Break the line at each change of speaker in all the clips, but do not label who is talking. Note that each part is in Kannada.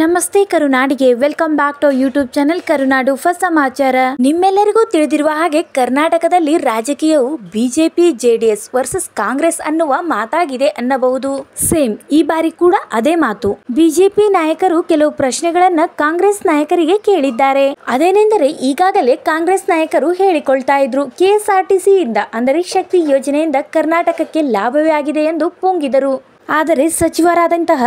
ನಮಸ್ತೆ ಕರುನಾಡಿಗೆ welcome back to YouTube channel Karunadu first ಸಮಾಚಾರ ನಿಮ್ಮೆಲ್ಲರಿಗೂ ತಿಳಿದಿರುವ ಹಾಗೆ ಕರ್ನಾಟಕದಲ್ಲಿ ರಾಜಕೀಯವು ಬಿಜೆಪಿ ಜೆಡಿಎಸ್ ವರ್ಸಸ್ ಕಾಂಗ್ರೆಸ್ ಅನ್ನುವ ಮಾತಾಗಿದೆ ಅನ್ನಬಹುದು ಸೇಮ್ ಈ ಬಾರಿ ಕೂಡ ಅದೇ ಮಾತು ಬಿಜೆಪಿ ನಾಯಕರು ಕೆಲವು ಪ್ರಶ್ನೆಗಳನ್ನ ಕಾಂಗ್ರೆಸ್ ನಾಯಕರಿಗೆ ಕೇಳಿದ್ದಾರೆ ಅದೇನೆಂದರೆ ಈಗಾಗಲೇ ಕಾಂಗ್ರೆಸ್ ನಾಯಕರು ಹೇಳಿಕೊಳ್ತಾ ಇದ್ರು ಕೆಎಸ್ಆರ್ಟಿಸಿಯಿಂದ ಅಂದರೆ ಶಕ್ತಿ ಯೋಜನೆಯಿಂದ ಕರ್ನಾಟಕಕ್ಕೆ ಲಾಭವೇ ಆಗಿದೆ ಎಂದು ಪೊಂಗಿದರು ಆದರೆ ಸಚಿವರಾದಂತಹ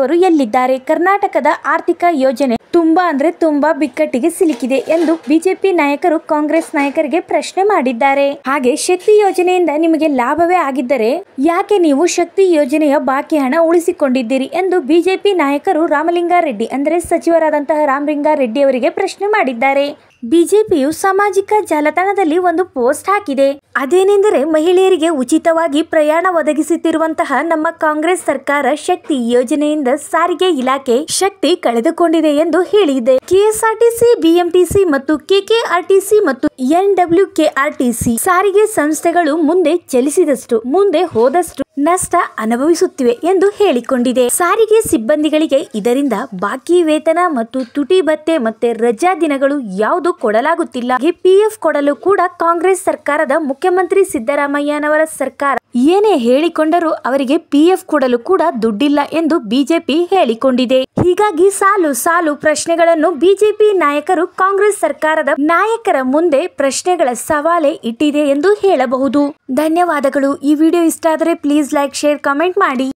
ಅವರು ಎಲ್ಲಿದ್ದಾರೆ ಕರ್ನಾಟಕದ ಆರ್ಥಿಕ ಯೋಜನೆ ತುಂಬಾ ಅಂದ್ರೆ ತುಂಬಾ ಬಿಕ್ಕಟ್ಟಿಗೆ ಸಿಲುಕಿದೆ ಎಂದು ಬಿಜೆಪಿ ನಾಯಕರು ಕಾಂಗ್ರೆಸ್ ನಾಯಕರಿಗೆ ಪ್ರಶ್ನೆ ಮಾಡಿದ್ದಾರೆ ಹಾಗೆ ಶಕ್ತಿ ಯೋಜನೆಯಿಂದ ನಿಮಗೆ ಲಾಭವೇ ಆಗಿದ್ದರೆ ಯಾಕೆ ನೀವು ಶಕ್ತಿ ಯೋಜನೆಯ ಬಾಕಿ ಹಣ ಉಳಿಸಿಕೊಂಡಿದ್ದೀರಿ ಎಂದು ಬಿಜೆಪಿ ನಾಯಕರು ರಾಮಲಿಂಗಾರೆಡ್ಡಿ ಅಂದರೆ ಸಚಿವರಾದಂತಹ ರಾಮಲಿಂಗಾರೆಡ್ಡಿ ಅವರಿಗೆ ಪ್ರಶ್ನೆ ಮಾಡಿದ್ದಾರೆ ಬಿಜೆಪಿಯು ಸಾಮಾಜಿಕ ಜಾಲತಾಣದಲ್ಲಿ ಒಂದು ಪೋಸ್ಟ್ ಹಾಕಿದೆ ಅದೇನೆಂದರೆ ಮಹಿಳೆಯರಿಗೆ ಉಚಿತವಾಗಿ ಪ್ರಯಾಣ ಒದಗಿಸುತ್ತಿರುವಂತಹ ನಮ್ಮ ಕಾಂಗ್ರೆಸ್ ಸರ್ಕಾರ ಶಕ್ತಿ ಯೋಜನೆಯಿಂದ ಸಾರಿಗೆ ಇಲಾಖೆ ಶಕ್ತಿ ಕಳೆದುಕೊಂಡಿದೆ ಎಂದು ಹೇಳಿದೆ ಕೆಎಸ್ಆರ್ಟಿಸಿ ಬಿಎಂಟಿಸಿ ಮತ್ತು ಕೆಕೆಆರ್ಟಿಸಿ ಮತ್ತು ಎನ್ಡಬ್ಲ್ಯೂ ಕೆಆರ್ಟಿಸಿ ಸಾರಿಗೆ ಸಂಸ್ಥೆಗಳು ಮುಂದೆ ಚಲಿಸಿದಷ್ಟು ಮುಂದೆ ಹೋದಷ್ಟು ನಷ್ಟ ಅನುಭವಿಸುತ್ತಿವೆ ಎಂದು ಹೇಳಿಕೊಂಡಿದೆ ಸಾರಿಗೆ ಸಿಬ್ಬಂದಿಗಳಿಗೆ ಇದರಿಂದ ಬಾಕಿ ವೇತನ ಮತ್ತು ತುಟಿ ಭತ್ತೆ ಮತ್ತೆ ರಜಾ ದಿನಗಳು ಯಾವುದು ಕೊಡಲಾಗುತ್ತಿಲ್ಲ ಪಿಎಫ್ ಕೊಡಲು ಕೂಡ ಕಾಂಗ್ರೆಸ್ ಸರ್ಕಾರದ ಮುಖ್ಯಮಂತ್ರಿ ಸಿದ್ದರಾಮಯ್ಯನವರ ಸರ್ಕಾರ ಏನೇ ಹೇಳಿಕೊಂಡರೂ ಅವರಿಗೆ ಪಿಎಫ್ ಕೊಡಲು ಕೂಡ ದುಡ್ಡಿಲ್ಲ ಎಂದು ಬಿಜೆಪಿ ಹೇಳಿಕೊಂಡಿದೆ ಹೀಗಾಗಿ ಸಾಲು ಸಾಲು ಪ್ರಶ್ನೆಗಳನ್ನು ಬಿಜೆಪಿ ನಾಯಕರು ಕಾಂಗ್ರೆಸ್ ಸರ್ಕಾರದ ನಾಯಕರ ಮುಂದೆ ಪ್ರಶ್ನೆಗಳ ಸವಾಲೆ ಇಟ್ಟಿದೆ ಎಂದು ಹೇಳಬಹುದು ಧನ್ಯವಾದಗಳು ಈ ವಿಡಿಯೋ ಇಷ್ಟ ಆದರೆ ಪ್ಲೀಸ್ ಲೈಕ್ ಶೇರ್ ಕಮೆಂಟ್ ಮಾಡಿ